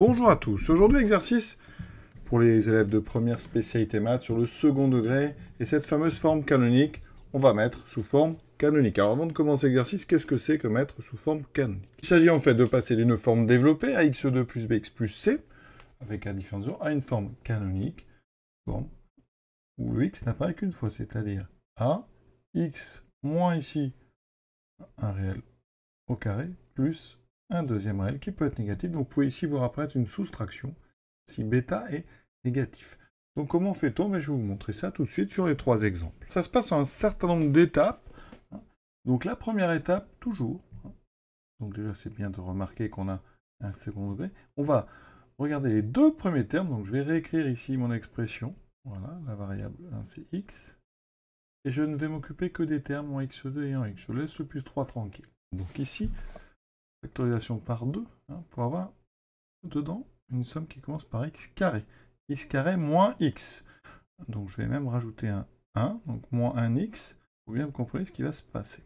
Bonjour à tous, aujourd'hui exercice pour les élèves de première spécialité maths sur le second degré et cette fameuse forme canonique, on va mettre sous forme canonique. Alors avant de commencer l'exercice, qu'est-ce que c'est que mettre sous forme canonique Il s'agit en fait de passer d'une forme développée, ax2 plus bx plus c, avec un différent à une forme canonique, où le x n'apparaît qu'une fois, c'est-à-dire a x moins ici un réel au carré plus un deuxième réel qui peut être négatif. Donc vous pouvez ici voir apparaître une soustraction si bêta est négatif. Donc comment fait-on ben, Je vais vous montrer ça tout de suite sur les trois exemples. Ça se passe en un certain nombre d'étapes. Hein. Donc la première étape, toujours. Hein. Donc déjà c'est bien de remarquer qu'on a un second degré. On va regarder les deux premiers termes. Donc je vais réécrire ici mon expression. Voilà, la variable 1 c'est x. Et je ne vais m'occuper que des termes en x2 et en x. Je laisse le plus 3 tranquille. Donc ici, factorisation par 2 hein, pour avoir dedans une somme qui commence par x carré. x carré moins x. Donc je vais même rajouter un 1, donc moins 1x, pour bien vous ce qui va se passer.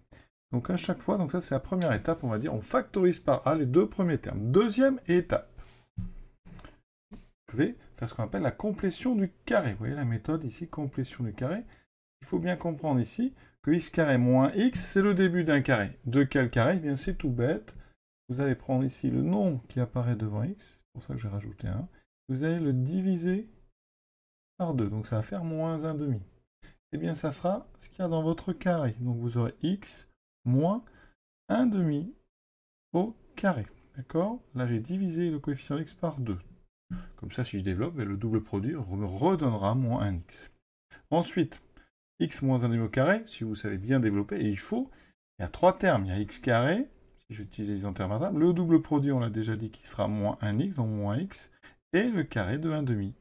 Donc à chaque fois, donc ça c'est la première étape, on va dire, on factorise par A les deux premiers termes. Deuxième étape, je vais faire ce qu'on appelle la complétion du carré. Vous voyez la méthode ici, complétion du carré. Il faut bien comprendre ici que x carré moins x, c'est le début d'un carré. De quel carré eh bien c'est tout bête, vous allez prendre ici le nom qui apparaît devant x, c'est pour ça que j'ai rajouté 1. Vous allez le diviser par 2, donc ça va faire moins demi. Et eh bien ça sera ce qu'il y a dans votre carré. Donc vous aurez x moins demi au carré. D'accord Là j'ai divisé le coefficient x par 2. Comme ça si je développe, le double produit me redonnera moins 1x. Ensuite, x moins demi au carré, si vous savez bien développer, il faut, il y a trois termes. Il y a x carré, j'utilise les intervalles. Le double produit, on l'a déjà dit, qui sera moins 1x, donc moins x, et le carré de 1,5.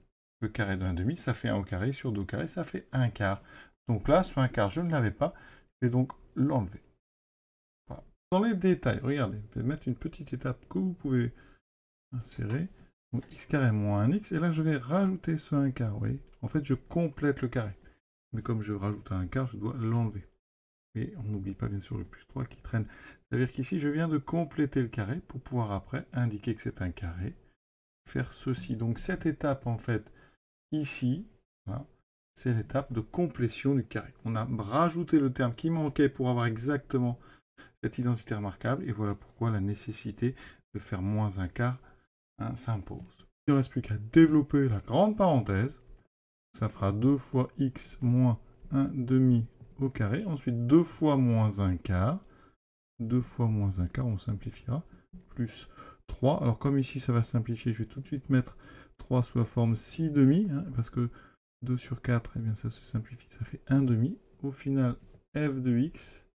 Le carré de 1,5, ça fait 1 au carré, sur 2 au carré, ça fait 1 quart. Donc là, sur 1 quart, je ne l'avais pas, je vais donc l'enlever. Dans les détails, regardez, je vais mettre une petite étape que vous pouvez insérer. Donc x carré moins 1x, et là je vais rajouter ce 1 quart, vous voyez. En fait, je complète le carré. Mais comme je rajoute un quart, je dois l'enlever. Et on n'oublie pas bien sûr le plus 3 qui traîne. C'est-à-dire qu'ici, je viens de compléter le carré pour pouvoir après indiquer que c'est un carré. Faire ceci. Donc cette étape, en fait, ici, c'est l'étape de complétion du carré. On a rajouté le terme qui manquait pour avoir exactement cette identité remarquable. Et voilà pourquoi la nécessité de faire moins un quart hein, s'impose. Il ne reste plus qu'à développer la grande parenthèse. Ça fera 2 fois x moins 1 demi au carré. Ensuite, 2 fois moins 1 quart. 2 fois moins 1 quart, on simplifiera. Plus 3. Alors comme ici, ça va simplifier, je vais tout de suite mettre 3 sous la forme 6 demi. Hein, parce que 2 sur 4, et eh bien ça se simplifie, ça fait 1 demi. Au final, f de x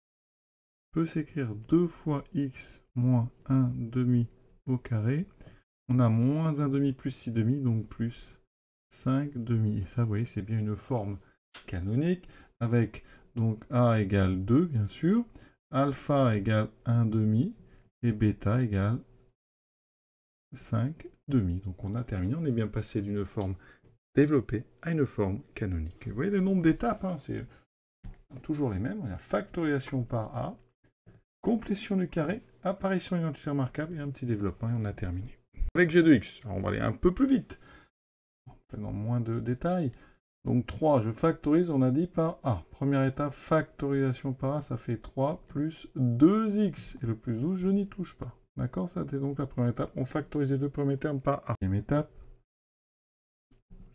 peut s'écrire 2 fois x moins 1 demi au carré. On a moins 1 demi plus 6 demi, donc plus 5 demi. Et ça, vous voyez, c'est bien une forme canonique avec donc A égale 2, bien sûr. Alpha égale 1 demi. Et bêta égale 5 demi. Donc on a terminé. On est bien passé d'une forme développée à une forme canonique. Vous voyez le nombre d'étapes, hein, c'est toujours les mêmes. On a factorisation par A, complétion du carré, apparition identitaire remarquable et un petit développement. Et on a terminé. Avec G 2 X, on va aller un peu plus vite. en faisant moins de détails. Donc 3, je factorise, on a dit par A. Première étape, factorisation par A, ça fait 3 plus 2x. Et le plus 12, je n'y touche pas. D'accord Ça, c'était donc la première étape. On factorise les deux premiers termes par A. Deuxième étape,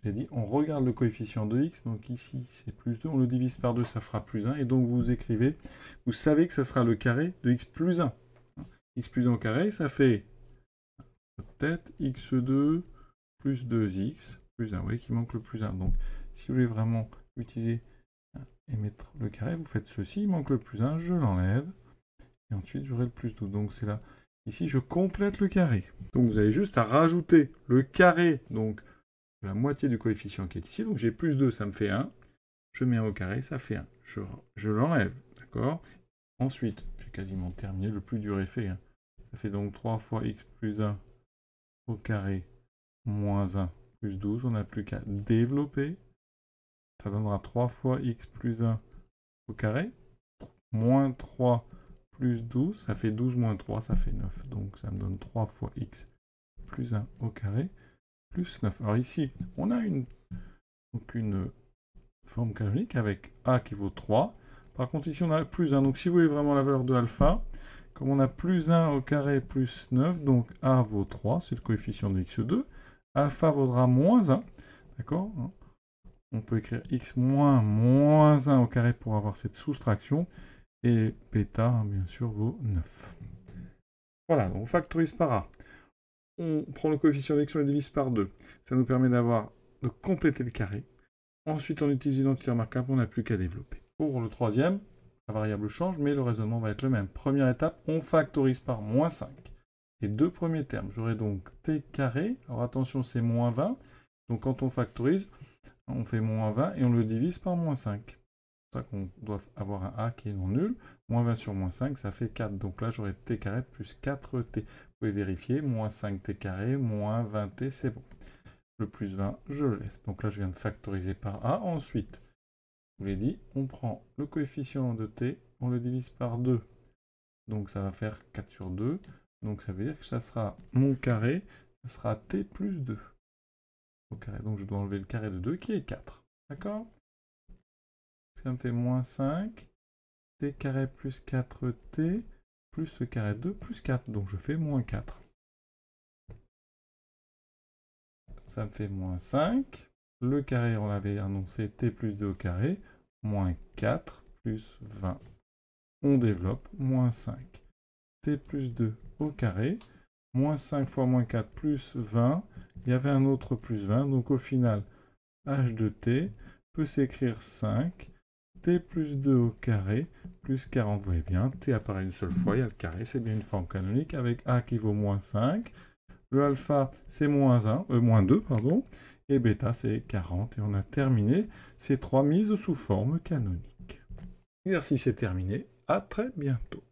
j'ai dit, on regarde le coefficient de x, donc ici c'est plus 2, on le divise par 2, ça fera plus 1, et donc vous écrivez, vous savez que ça sera le carré de x plus 1. x plus 1 au carré, ça fait peut-être x2 plus 2x plus 1, vous voyez qu'il manque le plus 1. Donc si vous voulez vraiment utiliser et euh, mettre le carré, vous faites ceci, il manque le plus 1, je l'enlève. Et ensuite, j'aurai le plus 12. Donc c'est là, ici, je complète le carré. Donc vous avez juste à rajouter le carré, donc la moitié du coefficient qui est ici. Donc j'ai plus 2, ça me fait 1. Je mets 1 au carré, ça fait 1. Je, l'enlève, d'accord Ensuite, j'ai quasiment terminé, le plus dur effet. Hein. Ça fait donc 3 fois x plus 1 au carré moins 1 plus 12. On n'a plus qu'à développer ça donnera 3 fois x plus 1 au carré, moins 3 plus 12, ça fait 12 moins 3, ça fait 9. Donc ça me donne 3 fois x plus 1 au carré, plus 9. Alors ici, on a une, forme canonique avec a qui vaut 3. Par contre, ici, on a plus 1. Donc si vous voulez vraiment la valeur de alpha, comme on a plus 1 au carré plus 9, donc a vaut 3, c'est le coefficient de x2. Alpha vaudra moins 1, d'accord hein on peut écrire x moins moins 1 au carré pour avoir cette soustraction. Et bêta, hein, bien sûr, vaut 9. Voilà, on factorise par A. On prend le coefficient d'action et divise par 2. Ça nous permet d'avoir de compléter le carré. Ensuite, on utilise l'identité remarquable, on n'a plus qu'à développer. Pour le troisième, la variable change, mais le raisonnement va être le même. Première étape, on factorise par moins 5. Les deux premiers termes, j'aurai donc t carré. Alors attention, c'est moins 20. Donc quand on factorise, on fait moins 20 et on le divise par moins 5. C'est pour ça qu'on doit avoir un A qui est non nul. Moins 20 sur moins 5, ça fait 4. Donc là, j'aurai t carré plus 4t. Vous pouvez vérifier, moins 5t carré, moins 20t, c'est bon. Le plus 20, je le laisse. Donc là, je viens de factoriser par A. Ensuite, je vous l'ai dit, on prend le coefficient de t, on le divise par 2. Donc ça va faire 4 sur 2. Donc ça veut dire que ça sera mon carré, ça sera t plus 2 carré. Donc je dois enlever le carré de 2 qui est 4. D'accord Ça me fait moins 5. T carré plus 4T plus le carré 2 plus 4. Donc je fais moins 4. Ça me fait moins 5. Le carré, on l'avait annoncé, T plus 2 au carré, moins 4 plus 20. On développe, moins 5. T plus 2 au carré, moins 5 fois moins 4 plus 20 il y avait un autre plus 20, donc au final, h de t peut s'écrire 5, t plus 2 au carré, plus 40. Vous voyez bien, t apparaît une seule fois, il y a le carré, c'est bien une forme canonique, avec a qui vaut moins 5, le alpha c'est moins 1, euh, moins 2, pardon, et bêta c'est 40. Et on a terminé ces trois mises sous forme canonique. L'exercice est terminé, à très bientôt.